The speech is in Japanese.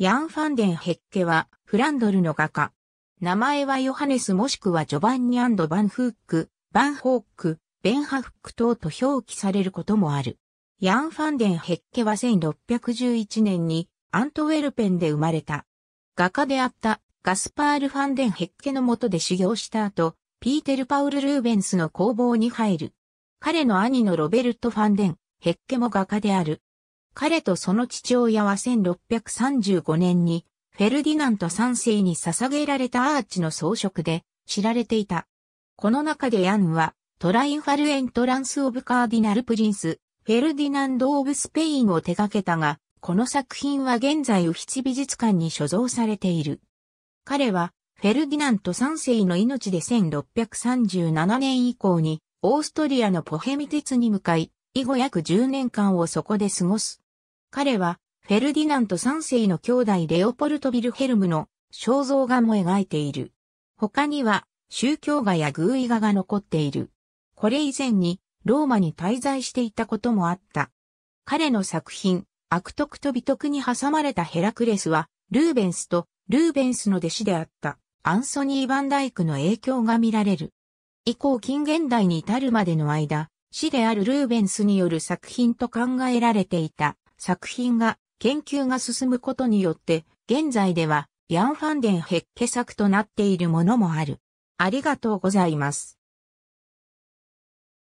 ヤン・ファンデン・ヘッケは、フランドルの画家。名前はヨハネスもしくはジョバンニバンフック、バンホーク、ベンハフック等と表記されることもある。ヤン・ファンデン・ヘッケは1611年にアントウェルペンで生まれた。画家であったガスパール・ファンデン・ヘッケの下で修行した後、ピーテル・パウル・ルーベンスの工房に入る。彼の兄のロベルト・ファンデン・ヘッケも画家である。彼とその父親は1635年にフェルディナント3世に捧げられたアーチの装飾で知られていた。この中でヤンはトライファルエントランス・オブ・カーディナル・プリンス、フェルディナンド・オブ・スペインを手掛けたが、この作品は現在ウヒツ美術館に所蔵されている。彼はフェルディナント3世の命で1637年以降にオーストリアのポヘミ鉄に向かい、以後約10年間をそこで過ごす。彼は、フェルディナント3世の兄弟レオポルト・ビルヘルムの肖像画も描いている。他には、宗教画や偶意画が残っている。これ以前に、ローマに滞在していたこともあった。彼の作品、悪徳と美徳に挟まれたヘラクレスは、ルーベンスとルーベンスの弟子であったアンソニー・バンダイクの影響が見られる。以降近現代に至るまでの間、死であるルーベンスによる作品と考えられていた。作品が、研究が進むことによって、現在では、ヤンファンデンヘッケ作となっているものもある。ありがとうございます。